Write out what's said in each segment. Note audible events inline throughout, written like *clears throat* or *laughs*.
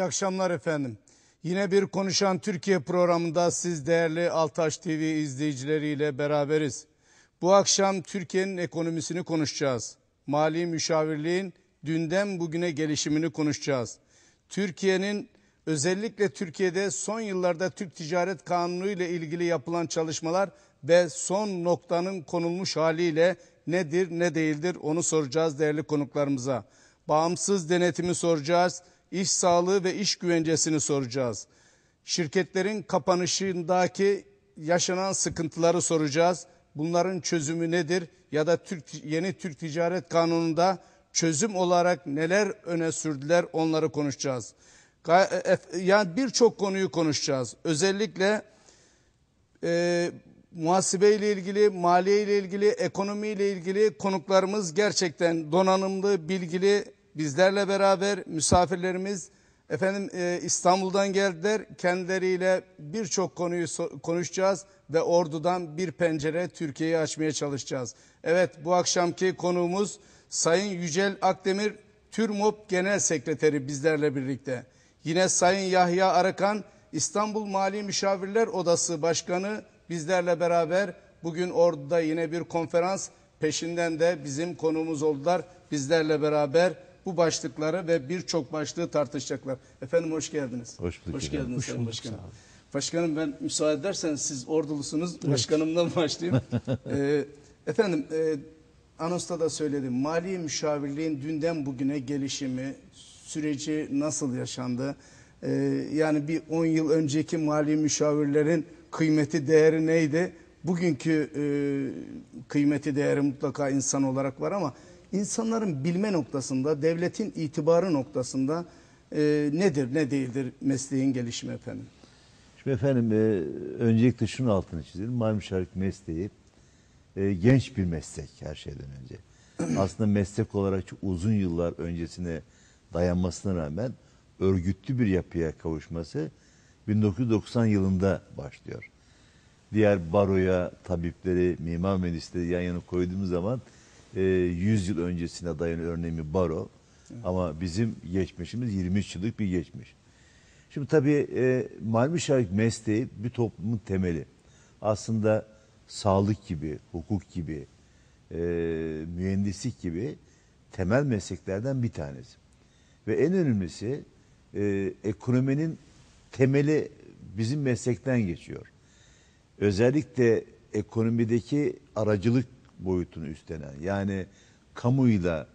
İyi akşamlar efendim. Yine bir Konuşan Türkiye programında siz değerli Altaş TV izleyicileriyle beraberiz. Bu akşam Türkiye'nin ekonomisini konuşacağız. Mali müşavirliğin dünden bugüne gelişimini konuşacağız. Türkiye'nin özellikle Türkiye'de son yıllarda Türk Ticaret Kanunu ile ilgili yapılan çalışmalar ve son noktanın konulmuş haliyle nedir ne değildir onu soracağız değerli konuklarımıza. Bağımsız denetimi soracağız iş sağlığı ve iş güvencesini soracağız. Şirketlerin kapanışındaki yaşanan sıkıntıları soracağız. Bunların çözümü nedir? Ya da Türk, yeni Türk Ticaret Kanunu'nda çözüm olarak neler öne sürdüler onları konuşacağız. E, e, yani birçok konuyu konuşacağız. Özellikle e, muhasebe ile ilgili, maliye ile ilgili, ekonomi ile ilgili konuklarımız gerçekten donanımlı, bilgili bizlerle beraber misafirlerimiz efendim e, İstanbul'dan geldiler. Kendileriyle birçok konuyu so konuşacağız ve ordudan bir pencere Türkiye'yi açmaya çalışacağız. Evet bu akşamki konuğumuz Sayın Yücel Akdemir TÜRMOP Genel Sekreteri bizlerle birlikte. Yine Sayın Yahya Arakan İstanbul Mali Müşavirler Odası Başkanı bizlerle beraber bugün orduda yine bir konferans peşinden de bizim konuğumuz oldular bizlerle beraber bu başlıkları ve birçok başlığı tartışacaklar. Efendim hoş geldiniz. Hoş bulduk. Hoş geldiniz hoş Sayın Başkanım. Başkanım ben müsaade ederseniz siz ordulusunuz. Evet. Başkanımdan *laughs* başlayayım. *laughs* ee, efendim e, anonsta da söyledim. Mali müşavirliğin dünden bugüne gelişimi, süreci nasıl yaşandı? Ee, yani bir 10 yıl önceki mali müşavirlerin kıymeti, değeri neydi? Bugünkü e, kıymeti, değeri mutlaka insan olarak var ama insanların bilme noktasında, devletin itibarı noktasında e, nedir ne değildir mesleğin gelişimi efendim? Şimdi efendim e, öncelikle şunun altını çizelim. Malim mesleği e, genç bir meslek her şeyden önce. *clears throat* Aslında meslek olarak çok uzun yıllar öncesine dayanmasına rağmen örgütlü bir yapıya kavuşması 1990 yılında başlıyor. Diğer baroya, tabipleri, mimar mühendisleri yan yana koyduğumuz zaman e, ee, 100 yıl öncesine dayanıyor örneğin baro. Ama bizim geçmişimiz 23 yıllık bir geçmiş. Şimdi tabii e, malum mesleği bir toplumun temeli. Aslında sağlık gibi, hukuk gibi, e, mühendislik gibi temel mesleklerden bir tanesi. Ve en önemlisi e, ekonominin temeli bizim meslekten geçiyor. Özellikle ekonomideki aracılık boyutunu üstlenen yani kamuyla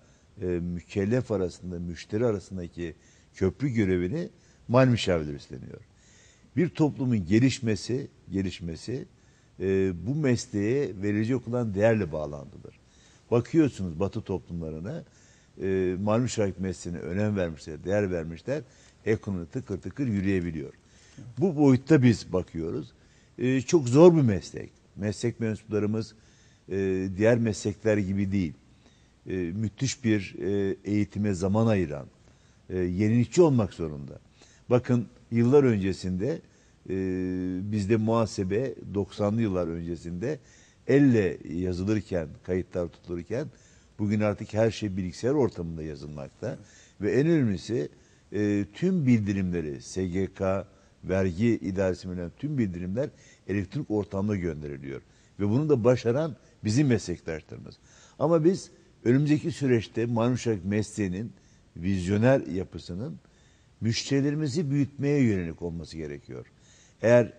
e, mükellef arasında müşteri arasındaki köprü görevini mal müşavirler üstleniyor. Bir toplumun gelişmesi gelişmesi e, bu mesleğe verilecek olan değerle bağlantıdır. Bakıyorsunuz Batı toplumlarına e, mal müşavir mesleğine önem vermişler, değer vermişler. Ekonomi tıkır tıkır yürüyebiliyor. Bu boyutta biz bakıyoruz. E, çok zor bir meslek. Meslek mensuplarımız e, diğer meslekler gibi değil. E, müthiş bir e, eğitime zaman ayıran, e, yenilikçi olmak zorunda. Bakın yıllar öncesinde e, bizde muhasebe 90'lı yıllar öncesinde elle yazılırken, kayıtlar tutulurken bugün artık her şey bilgisayar ortamında yazılmakta. Ve en önemlisi tüm bildirimleri SGK, vergi idaresi tüm bildirimler elektronik ortamda gönderiliyor. Ve bunu da başaran Bizim meslektaşlarımız. Ama biz önümüzdeki süreçte Manuşak mesleğinin vizyoner yapısının müşterilerimizi büyütmeye yönelik olması gerekiyor. Eğer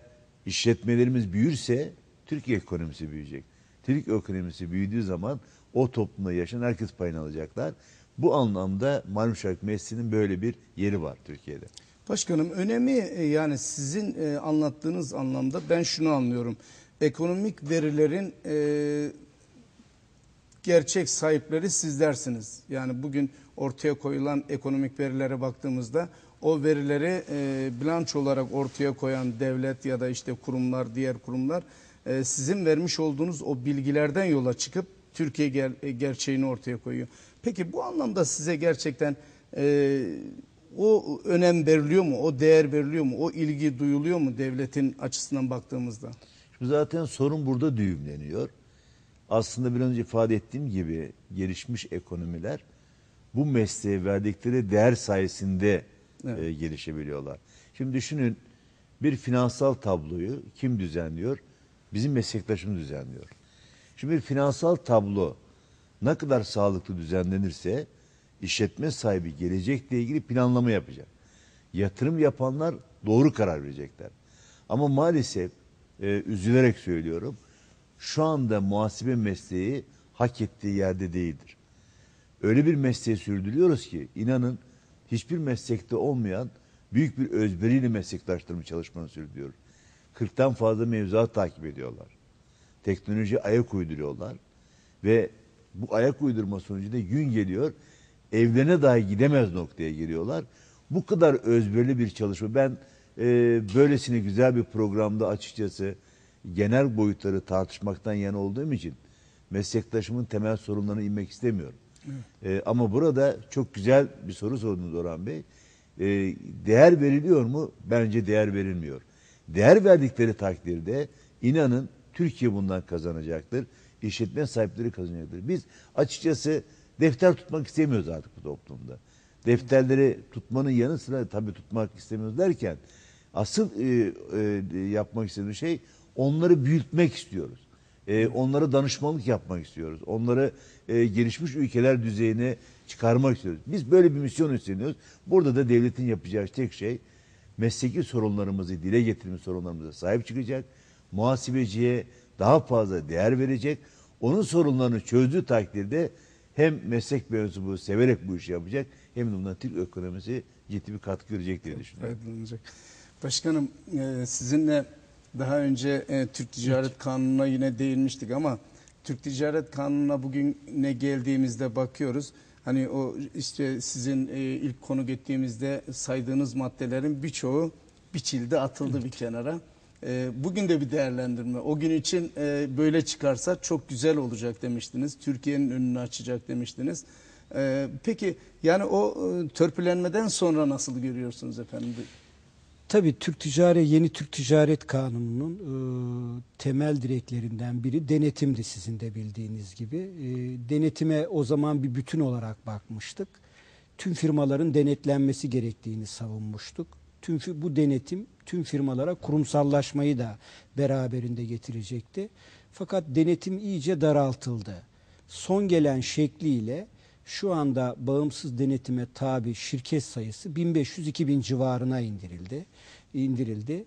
işletmelerimiz büyürse Türkiye ekonomisi büyüyecek. Türk ekonomisi büyüdüğü zaman o toplumda yaşayan herkes payını alacaklar. Bu anlamda Marmuşak Meclisi'nin böyle bir yeri var Türkiye'de. Başkanım önemi e, yani sizin e, anlattığınız anlamda ben şunu anlıyorum ekonomik verilerin e, gerçek sahipleri sizlersiniz. Yani bugün ortaya koyulan ekonomik verilere baktığımızda o verileri e, bilanço olarak ortaya koyan devlet ya da işte kurumlar, diğer kurumlar e, sizin vermiş olduğunuz o bilgilerden yola çıkıp Türkiye ger e, gerçeğini ortaya koyuyor. Peki bu anlamda size gerçekten e, o önem veriliyor mu, o değer veriliyor mu, o ilgi duyuluyor mu devletin açısından baktığımızda? Şimdi zaten sorun burada düğümleniyor. Aslında bir önce ifade ettiğim gibi gelişmiş ekonomiler bu mesleğe verdikleri değer sayesinde e, evet. e, gelişebiliyorlar. Şimdi düşünün bir finansal tabloyu kim düzenliyor? Bizim meslektaşımız düzenliyor. Şimdi bir finansal tablo ne kadar sağlıklı düzenlenirse işletme sahibi gelecekle ilgili planlama yapacak. Yatırım yapanlar doğru karar verecekler. Ama maalesef e, üzülerek söylüyorum. Şu anda muhasebe mesleği hak ettiği yerde değildir. Öyle bir mesleği sürdürüyoruz ki inanın hiçbir meslekte olmayan büyük bir özveriyle meslektaştırma çalışmanı sürdürüyor. 40'tan fazla mevzuat takip ediyorlar. Teknoloji ayak uyduruyorlar ve bu ayak uydurma sonucunda gün geliyor evlerine dahi gidemez noktaya giriyorlar. Bu kadar özverili bir çalışma ben e, böylesine güzel bir programda açıkçası genel boyutları tartışmaktan yana olduğum için meslektaşımın temel sorunlarına inmek istemiyorum. E, ama burada çok güzel bir soru sordunuz Orhan Bey. E, değer veriliyor mu? Bence değer verilmiyor. Değer verdikleri takdirde inanın Türkiye bundan kazanacaktır. İşletme sahipleri kazanacaktır. Biz açıkçası defter tutmak istemiyoruz artık bu toplumda. Defterleri tutmanın yanı sıra tabii tutmak istemiyoruz derken Asıl e, e, yapmak istediğim şey onları büyütmek istiyoruz. E, onlara danışmanlık yapmak istiyoruz. Onları e, gelişmiş ülkeler düzeyine çıkarmak istiyoruz. Biz böyle bir misyon üstleniyoruz. Burada da devletin yapacağı tek şey mesleki sorunlarımızı, dile getirme sorunlarımıza sahip çıkacak. Muhasebeciye daha fazla değer verecek. Onun sorunlarını çözdüğü takdirde hem meslek mensubu severek bu işi yapacak hem de bundan Türk ekonomisi ciddi bir katkı görecek diye düşünüyorum. Faydalanacak. Başkanım e, sizinle daha önce e, Türk Ticaret Kanunu'na yine değinmiştik ama Türk Ticaret Kanunu'na bugün ne geldiğimizde bakıyoruz. Hani o işte sizin e, ilk konu gittiğimizde saydığınız maddelerin birçoğu biçildi, atıldı bir kenara. Bugün de bir değerlendirme. O gün için böyle çıkarsa çok güzel olacak demiştiniz. Türkiye'nin önünü açacak demiştiniz. Peki yani o törpülenmeden sonra nasıl görüyorsunuz efendim? Tabii Türk Ticaret, yeni Türk Ticaret Kanunu'nun e, temel direklerinden biri denetimdi sizin de bildiğiniz gibi. E, denetime o zaman bir bütün olarak bakmıştık. Tüm firmaların denetlenmesi gerektiğini savunmuştuk. Tüm bu denetim tüm firmalara kurumsallaşmayı da beraberinde getirecekti. Fakat denetim iyice daraltıldı. Son gelen şekliyle şu anda bağımsız denetime tabi şirket sayısı 1500-2000 civarına indirildi. indirildi.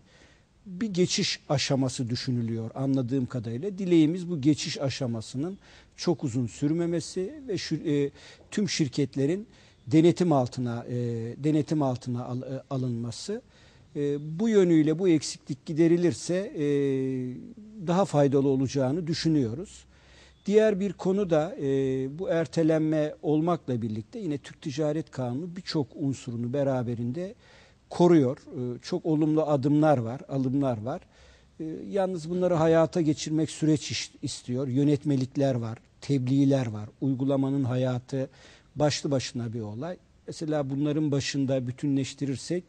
Bir geçiş aşaması düşünülüyor anladığım kadarıyla. Dileğimiz bu geçiş aşamasının çok uzun sürmemesi ve şu, e, tüm şirketlerin denetim altına e, denetim altına al, e, alınması. E, bu yönüyle bu eksiklik giderilirse e, daha faydalı olacağını düşünüyoruz. Diğer bir konu da e, bu ertelenme olmakla birlikte yine Türk Ticaret Kanunu birçok unsurunu beraberinde koruyor. E, çok olumlu adımlar var, alımlar var. E, yalnız bunları hayata geçirmek süreç istiyor. Yönetmelikler var, tebliğler var. Uygulamanın hayatı başlı başına bir olay. Mesela bunların başında bütünleştirirsek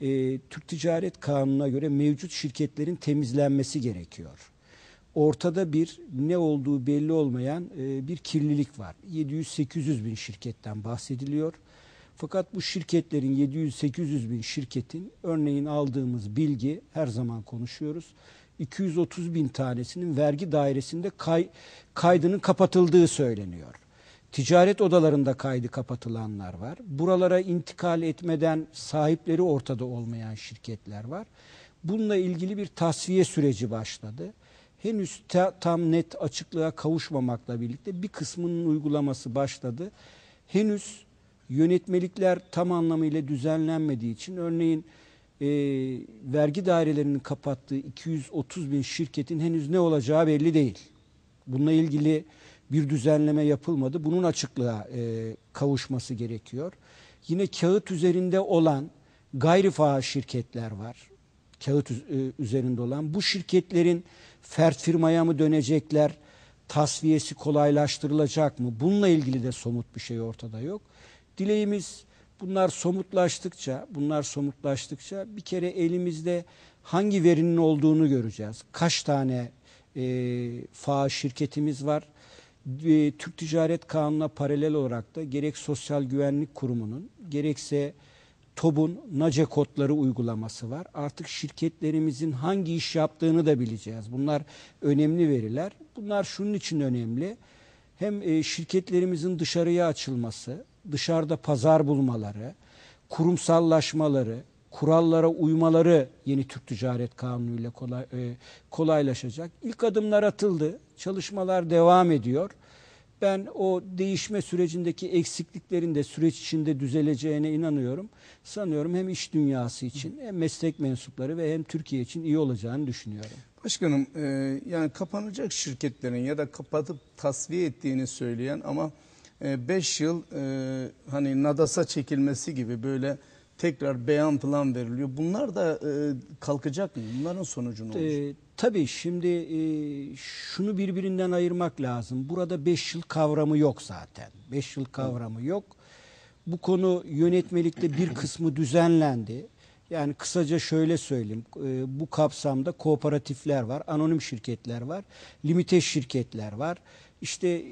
e, Türk Ticaret Kanunu'na göre mevcut şirketlerin temizlenmesi gerekiyor ortada bir ne olduğu belli olmayan e, bir kirlilik var. 700-800 bin şirketten bahsediliyor. Fakat bu şirketlerin 700-800 bin şirketin örneğin aldığımız bilgi her zaman konuşuyoruz. 230 bin tanesinin vergi dairesinde kay, kaydının kapatıldığı söyleniyor. Ticaret odalarında kaydı kapatılanlar var. Buralara intikal etmeden sahipleri ortada olmayan şirketler var. Bununla ilgili bir tasfiye süreci başladı henüz ta, tam net açıklığa kavuşmamakla birlikte bir kısmının uygulaması başladı. Henüz yönetmelikler tam anlamıyla düzenlenmediği için örneğin e, vergi dairelerinin kapattığı 230 bin şirketin henüz ne olacağı belli değil. Bununla ilgili bir düzenleme yapılmadı. Bunun açıklığa e, kavuşması gerekiyor. Yine kağıt üzerinde olan gayri faal şirketler var. Kağıt e, üzerinde olan bu şirketlerin fert firmaya mı dönecekler? Tasfiyesi kolaylaştırılacak mı? Bununla ilgili de somut bir şey ortada yok. Dileğimiz bunlar somutlaştıkça, bunlar somutlaştıkça bir kere elimizde hangi verinin olduğunu göreceğiz. Kaç tane e, faiz şirketimiz var? E, Türk Ticaret Kanunu'na paralel olarak da gerek Sosyal Güvenlik Kurumu'nun gerekse TOB'un NACE kodları uygulaması var. Artık şirketlerimizin hangi iş yaptığını da bileceğiz. Bunlar önemli veriler. Bunlar şunun için önemli. Hem e, şirketlerimizin dışarıya açılması, dışarıda pazar bulmaları, kurumsallaşmaları, kurallara uymaları yeni Türk Ticaret Kanunu ile kolay, e, kolaylaşacak. İlk adımlar atıldı, çalışmalar devam ediyor. Ben o değişme sürecindeki eksikliklerin de süreç içinde düzeleceğine inanıyorum. Sanıyorum hem iş dünyası için hem meslek mensupları ve hem Türkiye için iyi olacağını düşünüyorum. Başkanım e, yani kapanacak şirketlerin ya da kapatıp tasfiye ettiğini söyleyen ama 5 e, yıl e, hani nadasa çekilmesi gibi böyle tekrar beyan falan veriliyor. Bunlar da kalkacak mı? Bunların sonucu ne olacak? Tabii şimdi e, şunu birbirinden ayırmak lazım. Burada 5 yıl kavramı yok zaten. 5 yıl kavramı yok. Bu konu yönetmelikte bir kısmı düzenlendi. Yani kısaca şöyle söyleyeyim. E, bu kapsamda kooperatifler var, anonim şirketler var, limite şirketler var. İşte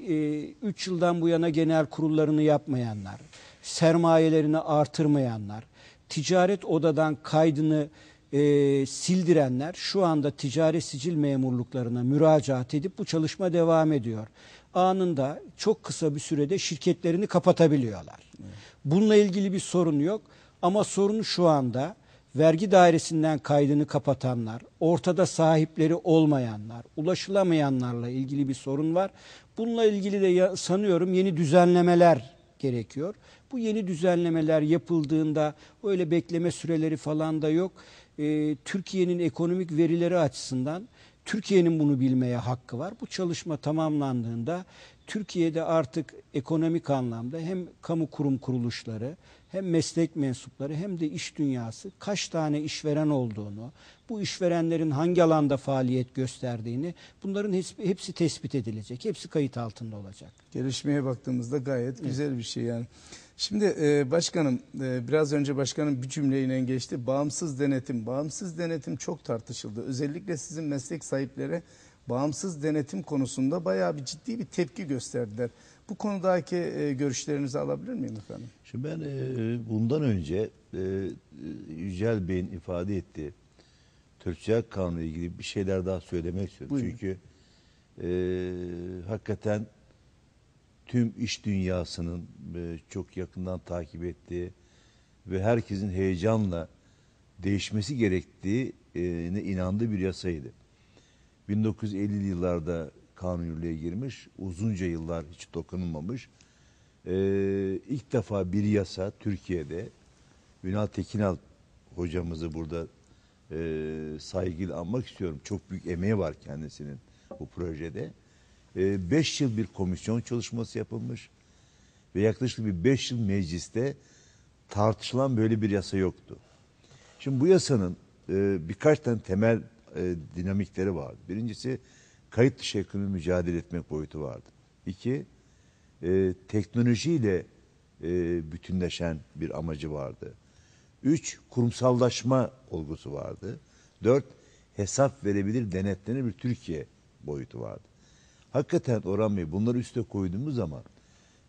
3 e, yıldan bu yana genel kurullarını yapmayanlar, sermayelerini artırmayanlar, ticaret odadan kaydını e, sildirenler şu anda ticari sicil memurluklarına müracaat edip bu çalışma devam ediyor. Anında çok kısa bir sürede şirketlerini kapatabiliyorlar. Evet. Bununla ilgili bir sorun yok ama sorunu şu anda vergi dairesinden kaydını kapatanlar, ortada sahipleri olmayanlar, ulaşılamayanlarla ilgili bir sorun var. Bununla ilgili de sanıyorum yeni düzenlemeler gerekiyor. Bu yeni düzenlemeler yapıldığında öyle bekleme süreleri falan da yok e, Türkiye'nin ekonomik verileri açısından Türkiye'nin bunu bilmeye hakkı var. Bu çalışma tamamlandığında Türkiye'de artık ekonomik anlamda hem kamu kurum kuruluşları hem meslek mensupları hem de iş dünyası kaç tane işveren olduğunu, bu işverenlerin hangi alanda faaliyet gösterdiğini bunların hepsi, hepsi tespit edilecek. Hepsi kayıt altında olacak. Gelişmeye baktığımızda gayet evet. güzel bir şey yani. Şimdi e, başkanım e, biraz önce başkanım bir cümleyle geçti. Bağımsız denetim. Bağımsız denetim çok tartışıldı. Özellikle sizin meslek sahipleri bağımsız denetim konusunda bayağı bir ciddi bir tepki gösterdiler. Bu konudaki e, görüşlerinizi alabilir miyim efendim? Şimdi ben e, bundan önce e, Yücel Bey'in ifade ettiği Türkçe Kanunu'yla ilgili bir şeyler daha söylemek istiyorum. Buyurun. Çünkü e, hakikaten tüm iş dünyasının e, çok yakından takip ettiği ve herkesin heyecanla değişmesi gerektiğine inandığı bir yasaydı. 1950'li yıllarda kanun yürürlüğe girmiş, uzunca yıllar hiç dokunulmamış. E, ilk defa bir yasa Türkiye'de, Ünal Tekinal hocamızı burada e, saygıyla anmak istiyorum. Çok büyük emeği var kendisinin bu projede. 5 ee, yıl bir komisyon çalışması yapılmış ve yaklaşık bir 5 yıl mecliste tartışılan böyle bir yasa yoktu. Şimdi bu yasanın e, birkaç tane temel e, dinamikleri vardı. Birincisi kayıt dışı ekonomi mücadele etmek boyutu vardı. İki, e, teknolojiyle bütünleşen bir amacı vardı. Üç, kurumsallaşma olgusu vardı. Dört, hesap verebilir, denetlenebilir Türkiye boyutu vardı. Hakikaten Orhan Bey bunları üste koyduğumuz zaman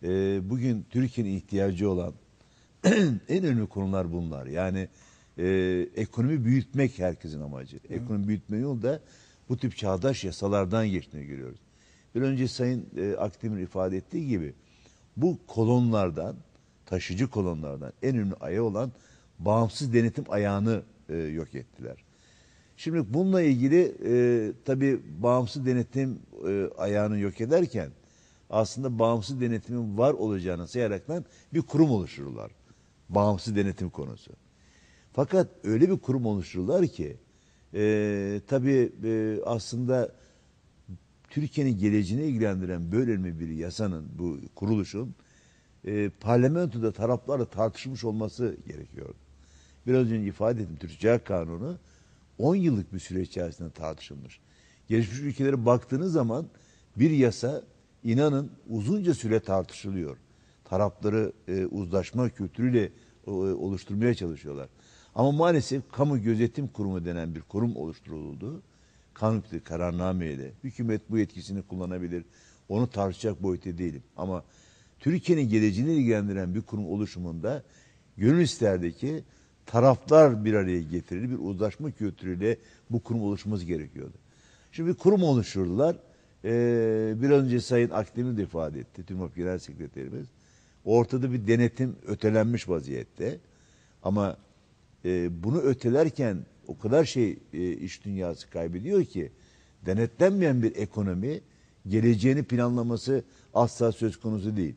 e, bugün Türkiye'nin ihtiyacı olan *clears throat* en önemli konular bunlar. Yani e, ekonomi büyütmek herkesin amacı. Hı. Ekonomi büyütme yolu da bu tip çağdaş yasalardan geçtiğini görüyoruz. Bir önce Sayın e, Akdemir'in ifade ettiği gibi bu kolonlardan, taşıcı kolonlardan en önemli ayağı olan bağımsız denetim ayağını e, yok ettiler. Şimdi bununla ilgili e, tabii bağımsız denetim e, ayağını yok ederken aslında bağımsız denetimin var olacağını sayaraktan bir kurum oluştururlar. Bağımsız denetim konusu. Fakat öyle bir kurum oluştururlar ki e, tabii e, aslında Türkiye'nin geleceğini ilgilendiren böyle mi bir yasanın, bu kuruluşun e, parlamentoda taraflarla tartışmış olması gerekiyordu. Biraz önce ifade ettim Türkçe Kanunu 10 yıllık bir süreç içerisinde tartışılmış. Gelişmiş ülkelere baktığınız zaman bir yasa inanın uzunca süre tartışılıyor. Tarafları e, uzlaşma kültürüyle e, oluşturmaya çalışıyorlar. Ama maalesef kamu gözetim kurumu denen bir kurum oluşturuldu. Kanun kararnameyle. Hükümet bu yetkisini kullanabilir. Onu tartışacak boyutta değilim. Ama Türkiye'nin geleceğini ilgilendiren bir kurum oluşumunda gönül isterdi ki taraflar bir araya getirildi. Bir uzlaşma kültürüyle bu kurum oluşması gerekiyordu. Şimdi bir kurum oluşturdular. Ee, bir önce Sayın Akdemir de ifade etti. TÜMOP Genel Sekreterimiz. Ortada bir denetim ötelenmiş vaziyette. Ama e, bunu ötelerken o kadar şey e, iş dünyası kaybediyor ki denetlenmeyen bir ekonomi geleceğini planlaması asla söz konusu değil.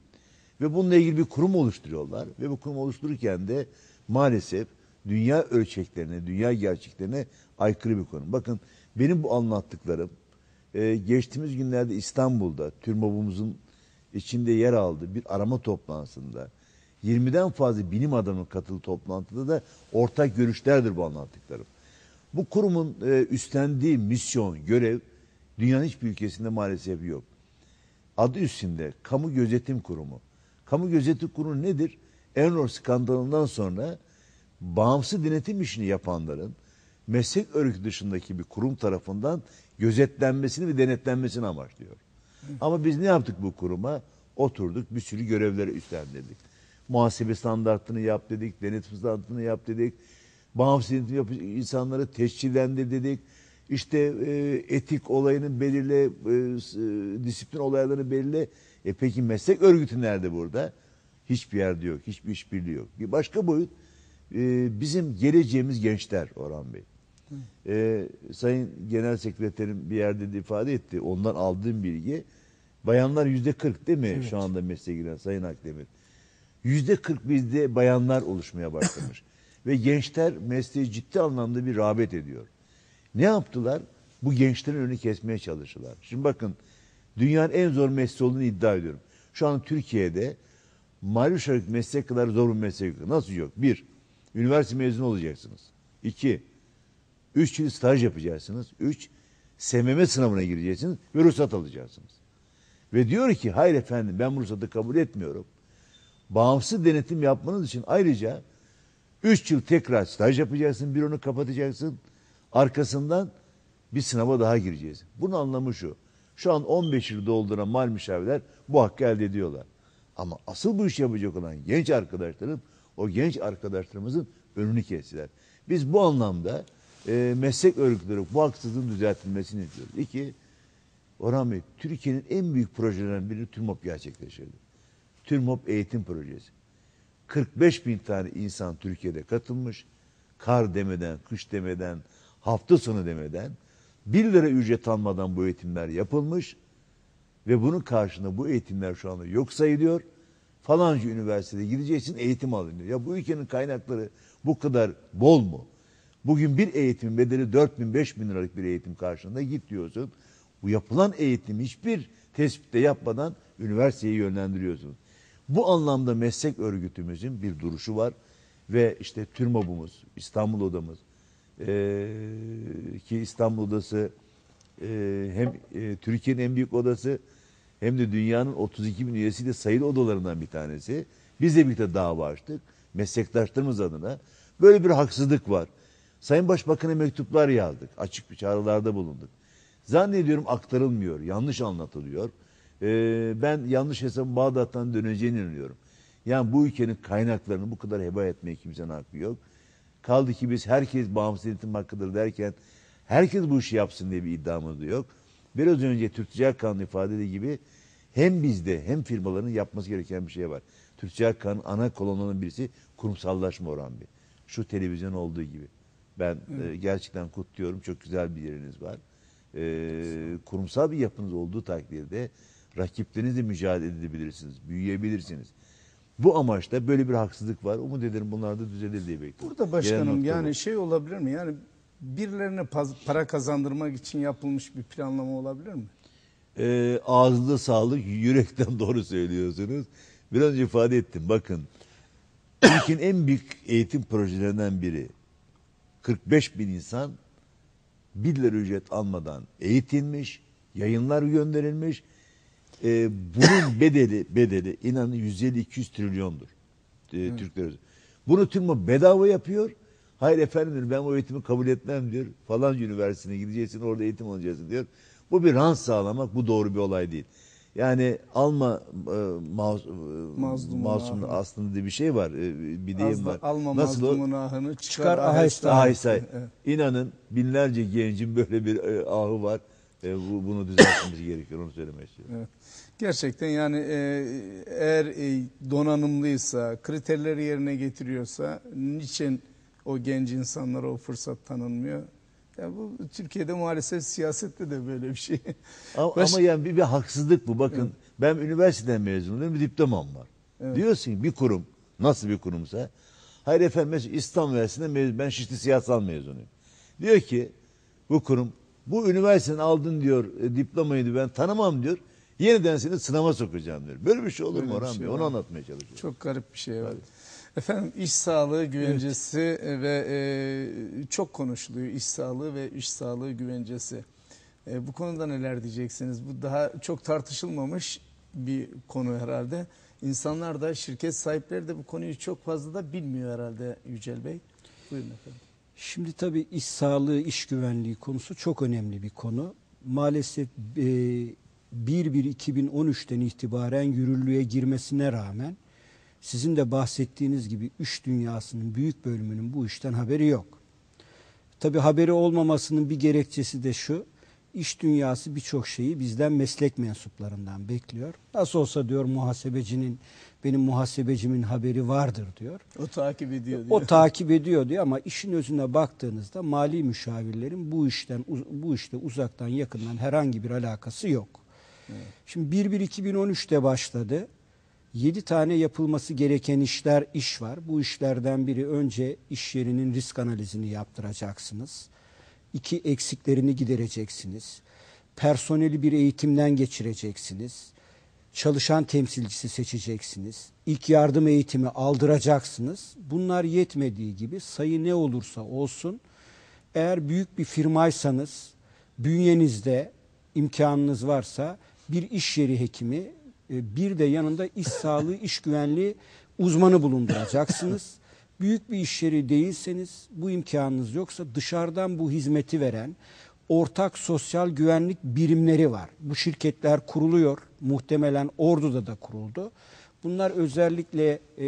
Ve bununla ilgili bir kurum oluşturuyorlar. Ve bu kurum oluştururken de maalesef dünya ölçeklerine, dünya gerçeklerine aykırı bir konu. Bakın benim bu anlattıklarım e, geçtiğimiz günlerde İstanbul'da TÜRMOB'umuzun içinde yer aldı bir arama toplantısında 20'den fazla bilim adamı katıldığı toplantıda da ortak görüşlerdir bu anlattıklarım. Bu kurumun e, üstlendiği misyon, görev dünyanın hiçbir ülkesinde maalesef yok. Adı üstünde Kamu Gözetim Kurumu. Kamu Gözetim Kurumu nedir? Enron skandalından sonra bağımsız denetim işini yapanların meslek örgütü dışındaki bir kurum tarafından gözetlenmesini ve denetlenmesini amaçlıyor. Ama biz ne yaptık bu kuruma? Oturduk bir sürü görevlere üstlendirdik. Muhasebe standartını yap dedik, denetim standartını yap dedik. Bağımsız denetim yap insanları teşkillendir dedik. İşte e, etik olayını belirle, e, e, disiplin olaylarını belirle. E peki meslek örgütü nerede burada? Hiçbir yerde yok, hiçbir işbirliği yok. Bir başka boyut ee, bizim geleceğimiz gençler Orhan Bey. E, Sayın Genel Sekreterim bir yerde de ifade etti. Ondan aldığım bilgi bayanlar yüzde 40 değil mi evet. şu anda mesleğe giren Sayın Akdemir? Yüzde 40 bizde bayanlar oluşmaya başlamış. *coughs* Ve gençler mesleği ciddi anlamda bir rağbet ediyor. Ne yaptılar? Bu gençlerin önünü kesmeye çalıştılar. Şimdi bakın dünyanın en zor mesleği olduğunu iddia ediyorum. Şu an Türkiye'de mali meslek kadar zor bir meslek Nasıl yok? Bir, Üniversite mezunu olacaksınız. İki, üç yıl staj yapacaksınız. Üç, SMM sınavına gireceksiniz ve ruhsat alacaksınız. Ve diyor ki hayır efendim ben bu ruhsatı kabul etmiyorum. Bağımsız denetim yapmanız için ayrıca üç yıl tekrar staj yapacaksın, bir onu kapatacaksın. Arkasından bir sınava daha gireceğiz. Bunun anlamı şu. Şu an 15 yıl dolduran mal müşavirler bu hakkı elde ediyorlar. Ama asıl bu işi yapacak olan genç arkadaşlarım o genç arkadaşlarımızın önünü kestiler. Biz bu anlamda e, meslek örgütleri bu haksızlığın düzeltilmesini istiyoruz. İki, Orhan Bey, Türkiye'nin en büyük projelerinden biri TÜRMOP gerçekleştirdi. TÜRMOP eğitim projesi. 45 bin tane insan Türkiye'de katılmış. Kar demeden, kış demeden, hafta sonu demeden 1 lira ücret almadan bu eğitimler yapılmış ve bunun karşılığında bu eğitimler şu anda yok sayılıyor falanca üniversitede gideceksin eğitim alınıyor. Ya bu ülkenin kaynakları bu kadar bol mu? Bugün bir eğitim bedeli 4 bin 5 bin liralık bir eğitim karşılığında git diyorsun. Bu yapılan eğitim hiçbir tespitte yapmadan üniversiteyi yönlendiriyorsun. Bu anlamda meslek örgütümüzün bir duruşu var ve işte TÜRMOB'umuz, İstanbul Odamız ee, ki İstanbul Odası e, hem e, Türkiye'nin en büyük odası hem de dünyanın 32 bin üyesi de sayılı odalarından bir tanesi. Biz de birlikte dava açtık meslektaşlarımız adına. Böyle bir haksızlık var. Sayın Başbakan'a mektuplar yazdık. Açık bir çağrılarda bulunduk. Zannediyorum aktarılmıyor. Yanlış anlatılıyor. Ee, ben yanlış hesap Bağdat'tan döneceğini inanıyorum. Yani bu ülkenin kaynaklarını bu kadar heba etmeye kimsenin hakkı yok. Kaldı ki biz herkes bağımsız eğitim hakkıdır derken herkes bu işi yapsın diye bir iddiamız da yok biraz önce Türk Ticaret Kanunu ifade ettiği gibi hem bizde hem firmaların yapması gereken bir şey var. Türk Ticaret Kanunu ana kolonlarının birisi kurumsallaşma oran bir. Şu televizyon olduğu gibi. Ben e, evet. e, gerçekten kutluyorum. Çok güzel bir yeriniz var. E, kurumsal bir yapınız olduğu takdirde rakiplerinizle mücadele edebilirsiniz. Büyüyebilirsiniz. Bu amaçta böyle bir haksızlık var. Umut ederim bunlar da düzelir diye bekliyorum. Burada başkanım yani bu. şey olabilir mi? Yani birilerine para kazandırmak için yapılmış bir planlama olabilir mi? E, ee, ağzında sağlık, yürekten *laughs* doğru söylüyorsunuz. Bir önce ifade ettim. Bakın, ülkenin en büyük eğitim projelerinden biri. 45 bin insan 1 ücret almadan eğitilmiş, yayınlar gönderilmiş. E, bunun *coughs* bedeli, bedeli inanın 150-200 trilyondur. E, Türkler. Bunu tüm bedava yapıyor. Hayır efendim ben bu eğitimi kabul etmem diyor. Falan üniversiteye gideceksin orada eğitim alacaksın diyor. Bu bir rant sağlamak bu doğru bir olay değil. Yani alma e, mas, e, mazlumun aslında diye bir şey var. E, bir deyim var. Alma Nasıl mazlumun o? ahını çıkar, çıkar aheste aheste. *laughs* İnanın binlerce gencin böyle bir e, ahı var. E, bu, bunu düzeltmemiz gerekiyor onu söylemek istiyorum. Evet. Gerçekten yani e, eğer e, donanımlıysa, kriterleri yerine getiriyorsa niçin o genç insanlara o fırsat tanınmıyor. Ya bu Türkiye'de maalesef siyasette de böyle bir şey. Ama, Baş... ama yani bir, bir haksızlık bu. Bakın evet. ben üniversiteden mezunum, bir diplomam var. Evet. Diyorsun bir kurum nasıl bir kurumsa. Hayır efendim mesela İstanbul Üniversitesi'nde ben Şişli Siyasal mezunuyum. Diyor ki bu kurum bu üniversiteden aldın diyor e, diplomayı diyor, ben tanımam diyor. Yeniden seni sınava sokacağım diyor. Böyle bir şey olur mu Orhan şey Bey? Onu anlatmaya çalışıyorum. Çok garip bir şey var. evet. Efendim iş sağlığı güvencesi evet. E, ve e, çok konuşuluyor iş sağlığı ve iş sağlığı güvencesi. E, bu konuda neler diyeceksiniz? Bu daha çok tartışılmamış bir konu herhalde. İnsanlar da şirket sahipleri de bu konuyu çok fazla da bilmiyor herhalde Yücel Bey. Buyurun efendim. Şimdi tabii iş sağlığı, iş güvenliği konusu çok önemli bir konu. Maalesef e, 1-1-2013'ten itibaren yürürlüğe girmesine rağmen sizin de bahsettiğiniz gibi üç dünyasının büyük bölümünün bu işten haberi yok. Tabi haberi olmamasının bir gerekçesi de şu, iş dünyası birçok şeyi bizden meslek mensuplarından bekliyor. Nasıl olsa diyor muhasebecinin, benim muhasebecimin haberi vardır diyor. O takip ediyor diyor. O *laughs* takip ediyor diyor ama işin özüne baktığınızda mali müşavirlerin bu işten bu işte uzaktan yakından herhangi bir alakası yok. Evet. Şimdi 1-1-2013'te başladı. 7 tane yapılması gereken işler iş var. Bu işlerden biri önce iş yerinin risk analizini yaptıracaksınız. İki eksiklerini gidereceksiniz. Personeli bir eğitimden geçireceksiniz. Çalışan temsilcisi seçeceksiniz. İlk yardım eğitimi aldıracaksınız. Bunlar yetmediği gibi sayı ne olursa olsun eğer büyük bir firmaysanız bünyenizde imkanınız varsa bir iş yeri hekimi e, bir de yanında iş sağlığı, iş güvenliği uzmanı bulunduracaksınız. Büyük bir iş yeri değilseniz bu imkanınız yoksa dışarıdan bu hizmeti veren ortak sosyal güvenlik birimleri var. Bu şirketler kuruluyor. Muhtemelen Ordu'da da kuruldu. Bunlar özellikle e,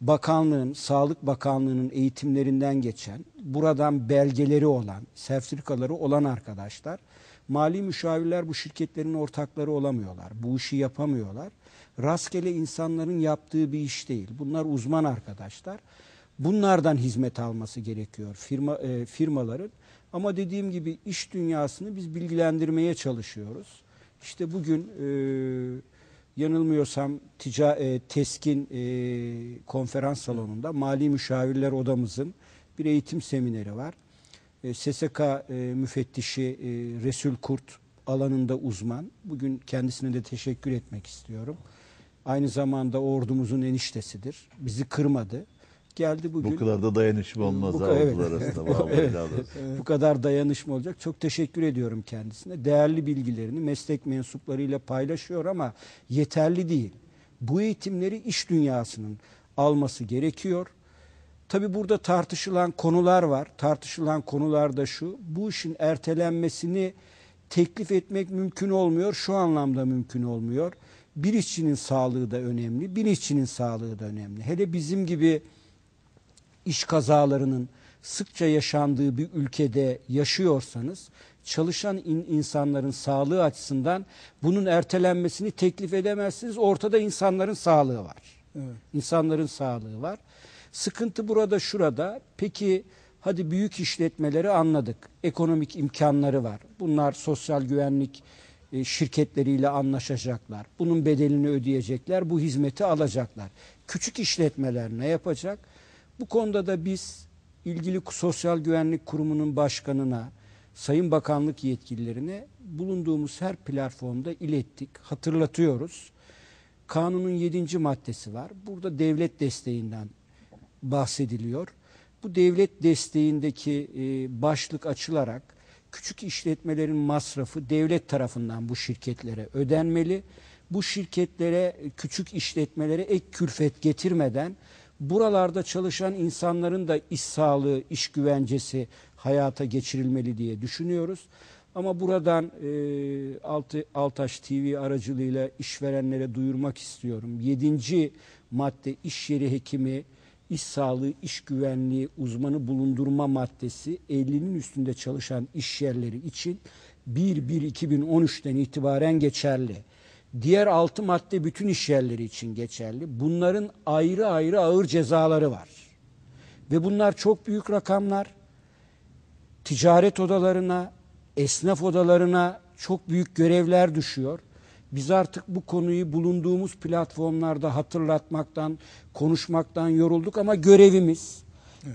bakanlığın, Sağlık Bakanlığı'nın eğitimlerinden geçen, buradan belgeleri olan, sertifikaları olan arkadaşlar Mali müşavirler bu şirketlerin ortakları olamıyorlar. Bu işi yapamıyorlar. Rastgele insanların yaptığı bir iş değil. Bunlar uzman arkadaşlar. Bunlardan hizmet alması gerekiyor firma e, firmaların. Ama dediğim gibi iş dünyasını biz bilgilendirmeye çalışıyoruz. İşte bugün e, yanılmıyorsam tica, e, Teskin e, konferans salonunda mali müşavirler odamızın bir eğitim semineri var. E, SSK e, müfettişi e, Resul Kurt alanında uzman. Bugün kendisine de teşekkür etmek istiyorum. Aynı zamanda ordumuzun eniştesidir. Bizi kırmadı. Geldi bugün. Bu kadar da dayanışma olmaz bu, evet. arasında. *laughs* Bu kadar dayanışma olacak. Çok teşekkür ediyorum kendisine. Değerli bilgilerini meslek mensuplarıyla paylaşıyor ama yeterli değil. Bu eğitimleri iş dünyasının alması gerekiyor. Tabi burada tartışılan konular var. Tartışılan konular da şu. Bu işin ertelenmesini teklif etmek mümkün olmuyor. Şu anlamda mümkün olmuyor. Bir işçinin sağlığı da önemli. Bir işçinin sağlığı da önemli. Hele bizim gibi iş kazalarının sıkça yaşandığı bir ülkede yaşıyorsanız çalışan in insanların sağlığı açısından bunun ertelenmesini teklif edemezsiniz. Ortada insanların sağlığı var. Evet. İnsanların sağlığı var. Sıkıntı burada şurada. Peki hadi büyük işletmeleri anladık. Ekonomik imkanları var. Bunlar sosyal güvenlik e, şirketleriyle anlaşacaklar. Bunun bedelini ödeyecekler. Bu hizmeti alacaklar. Küçük işletmeler ne yapacak? Bu konuda da biz ilgili Sosyal Güvenlik Kurumu'nun başkanına, Sayın Bakanlık yetkililerine bulunduğumuz her platformda ilettik, hatırlatıyoruz. Kanunun yedinci maddesi var. Burada devlet desteğinden bahsediliyor. Bu devlet desteğindeki e, başlık açılarak küçük işletmelerin masrafı devlet tarafından bu şirketlere ödenmeli. Bu şirketlere, küçük işletmelere ek külfet getirmeden buralarda çalışan insanların da iş sağlığı, iş güvencesi hayata geçirilmeli diye düşünüyoruz. Ama buradan e, Altaş TV aracılığıyla işverenlere duyurmak istiyorum. Yedinci madde iş yeri hekimi iş sağlığı, iş güvenliği uzmanı bulundurma maddesi 50'nin üstünde çalışan iş yerleri için 1-1-2013'ten itibaren geçerli. Diğer 6 madde bütün iş yerleri için geçerli. Bunların ayrı ayrı ağır cezaları var. Ve bunlar çok büyük rakamlar. Ticaret odalarına, esnaf odalarına çok büyük görevler düşüyor. Biz artık bu konuyu bulunduğumuz platformlarda hatırlatmaktan, konuşmaktan yorulduk ama görevimiz.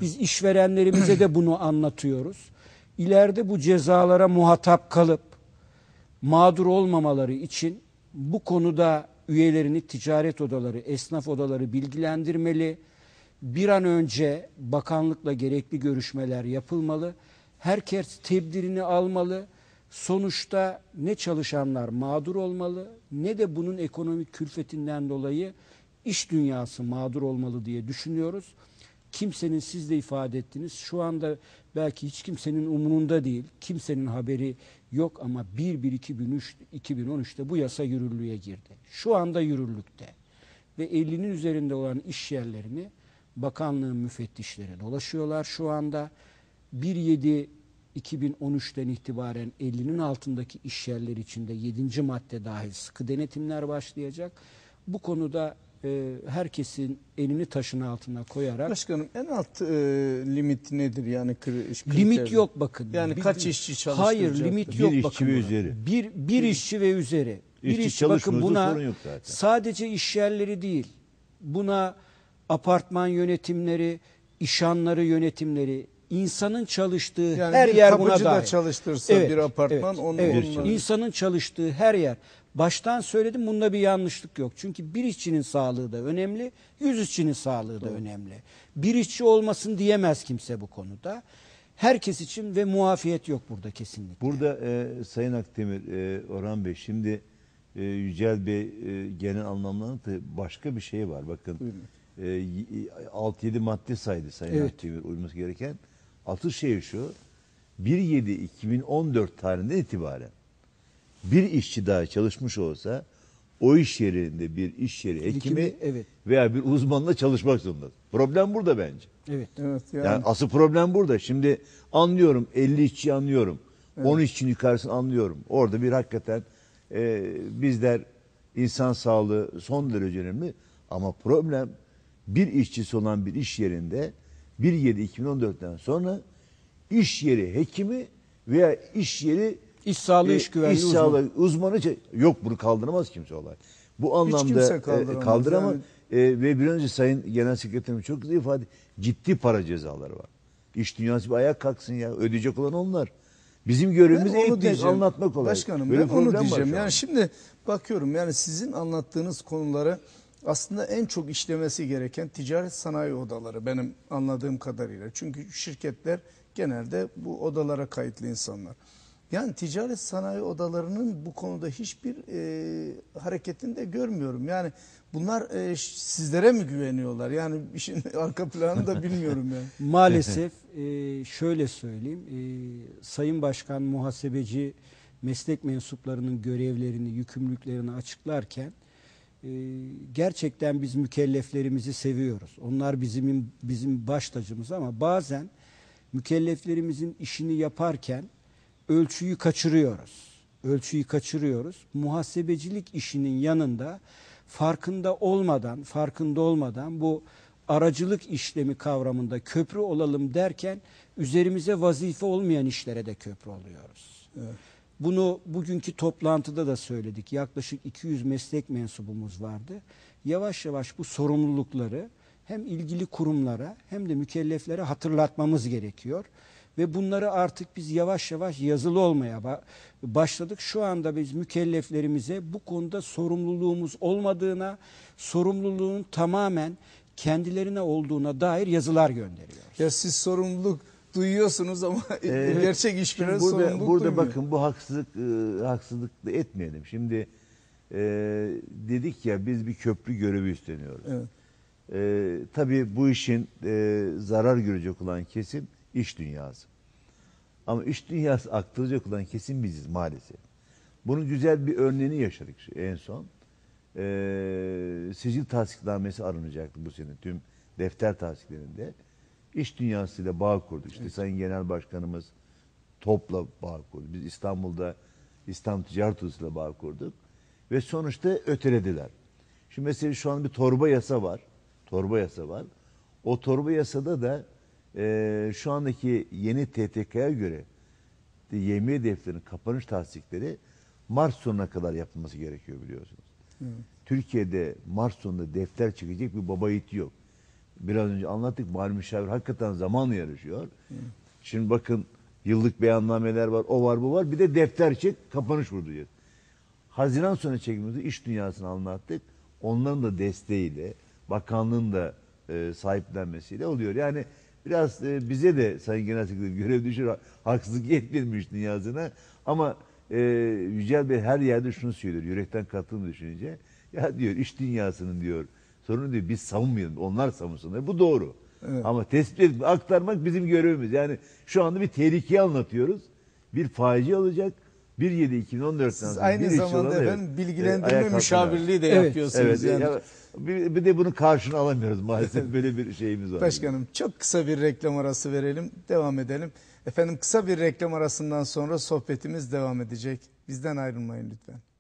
Biz işverenlerimize de bunu anlatıyoruz. İleride bu cezalara muhatap kalıp mağdur olmamaları için bu konuda üyelerini ticaret odaları, esnaf odaları bilgilendirmeli. Bir an önce bakanlıkla gerekli görüşmeler yapılmalı. Herkes tedbirini almalı sonuçta ne çalışanlar mağdur olmalı ne de bunun ekonomik külfetinden dolayı iş dünyası mağdur olmalı diye düşünüyoruz. Kimsenin siz de ifade ettiniz. Şu anda belki hiç kimsenin umurunda değil. Kimsenin haberi yok ama 1-1-2013'te bu yasa yürürlüğe girdi. Şu anda yürürlükte. Ve 50'nin üzerinde olan iş yerlerini bakanlığın müfettişleri dolaşıyorlar şu anda. 1 2013'ten itibaren 50'nin altındaki iş yerleri içinde 7. madde dahil sıkı denetimler başlayacak. Bu konuda e, herkesin elini taşın altına koyarak. Başkanım en alt e, limit nedir yani? Kri, limit yok bakın. Yani bir, kaç işçi çalıştıracak? Hayır limit yok bir bakın. Bir işçi ve üzeri. Bir, bir, işçi ve üzeri. Bir işçi, işçi bakın buna sadece iş yerleri değil. Buna apartman yönetimleri, işanları yönetimleri, insanın çalıştığı yani her yer buna dair. da çalıştırsa evet, bir apartman evet, onun evet. Bunları... insanın çalıştığı her yer. Baştan söyledim bunda bir yanlışlık yok. Çünkü bir işçinin sağlığı da önemli, yüz işçinin sağlığı da önemli. Bir işçi olmasın diyemez kimse bu konuda. Herkes için ve muafiyet yok burada kesinlikle. Burada e, Sayın Akdemir, e, Orhan Bey şimdi e, Yücel Bey e, genel anlamlarında başka bir şey var. Bakın Buyurun. e, 6-7 madde saydı Sayın evet. Akdemir uyması gereken. Asıl şey şu. 1.7-2014 tarihinden itibaren bir işçi daha çalışmış olsa o iş yerinde bir iş yeri hekimi evet. veya bir uzmanla çalışmak zorunda. Problem burada bence. Evet. Evet yani. Yani asıl problem burada. Şimdi anlıyorum 50 işçi anlıyorum. 10 işçinin yukarısını anlıyorum. Orada bir hakikaten e, bizler insan sağlığı son derece önemli ama problem bir işçisi olan bir iş yerinde 1 2014ten sonra iş yeri hekimi veya iş yeri iş sağlığı e, iş güvenliği iş sağlığı uzmanı. uzmanı yok bunu kaldıramaz kimse olay. Bu anlamda kaldıramaz. E, kaldıramaz. E, ve bir önce Sayın Genel Sekreterim çok güzel ifade ciddi para cezaları var. İş dünyası bir ayak kalksın ya. Ödeyecek olan onlar. Bizim görevimiz eğitmek, anlatmak kolay. Başkanım Böyle ben onu diyeceğim. Yani şimdi bakıyorum yani sizin anlattığınız konuları aslında en çok işlemesi gereken ticaret sanayi odaları benim anladığım kadarıyla. Çünkü şirketler genelde bu odalara kayıtlı insanlar. Yani ticaret sanayi odalarının bu konuda hiçbir e, hareketini de görmüyorum. Yani bunlar e, sizlere mi güveniyorlar? Yani işin *laughs* arka planını da bilmiyorum yani. *laughs* Maalesef e, şöyle söyleyeyim. E, Sayın Başkan muhasebeci meslek mensuplarının görevlerini, yükümlülüklerini açıklarken ee, gerçekten biz mükelleflerimizi seviyoruz. Onlar bizim bizim baş tacımız ama bazen mükelleflerimizin işini yaparken ölçüyü kaçırıyoruz. Ölçüyü kaçırıyoruz. Muhasebecilik işinin yanında farkında olmadan, farkında olmadan bu aracılık işlemi kavramında köprü olalım derken üzerimize vazife olmayan işlere de köprü oluyoruz. Evet. Bunu bugünkü toplantıda da söyledik. Yaklaşık 200 meslek mensubumuz vardı. Yavaş yavaş bu sorumlulukları hem ilgili kurumlara hem de mükelleflere hatırlatmamız gerekiyor. Ve bunları artık biz yavaş yavaş yazılı olmaya başladık. Şu anda biz mükelleflerimize bu konuda sorumluluğumuz olmadığına, sorumluluğun tamamen kendilerine olduğuna dair yazılar gönderiyoruz. Ya siz sorumluluk duyuyorsunuz ama ee, *laughs* gerçek iş biraz burada, Burada bakın bu haksızlık e, haksızlık da etmeyelim. Şimdi e, dedik ya biz bir köprü görevi üstleniyoruz. Evet. E, tabii bu işin e, zarar görecek olan kesim iş dünyası. Ama iş dünyası aktaracak olan kesim biziz maalesef. Bunun güzel bir örneğini yaşadık en son. E, sicil tasdiknamesi aranacaktı bu sene tüm defter tasdiklerinde iş dünyasıyla bağ kurdu. İşte evet. Sayın Genel Başkanımız topla bağ kurdu. Biz İstanbul'da İstanbul Ticaret Odası'yla bağ kurduk. Ve sonuçta ötelediler. Şimdi mesela şu an bir torba yasa var. Torba yasa var. O torba yasada da e, şu andaki yeni TTK'ya göre de, yemi hedeflerinin kapanış tasdikleri Mart sonuna kadar yapılması gerekiyor biliyorsunuz. Hı. Türkiye'de Mart sonunda defter çıkacak bir baba yiğit yok biraz önce anlattık mali müşavir hakikaten zaman yarışıyor. Hı. Şimdi bakın yıllık beyannameler var, o var, bu var. Bir de defter çek, kapanış vuracağız. Haziran sonu çekimimizi iş dünyasını anlattık. Onların da desteğiyle, bakanlığın da e, sahiplenmesiyle oluyor. Yani biraz e, bize de Sayın Genel Sekreter görev düşür, haksızlık etmeyelim dünyasına. Ama e, Yücel Bey her yerde şunu söylüyor, yürekten katıldığını düşününce. Ya diyor iş dünyasının diyor Sorun değil biz savunmuyoruz. Onlar savunsunlar. E, bu doğru. Evet. Ama tespit edip aktarmak bizim görevimiz. Yani şu anda bir tehlikeyi anlatıyoruz. Bir alacak, faici olacak. 1.7.2014'ten Siz aynı zamanda efendim bilgilendirme e, müşavirliği de evet, yapıyorsunuz. Evet, e, yani. ya, bir, bir de bunun karşını alamıyoruz maalesef böyle bir şeyimiz var. Başkanım yani. çok kısa bir reklam arası verelim devam edelim. Efendim kısa bir reklam arasından sonra sohbetimiz devam edecek. Bizden ayrılmayın lütfen.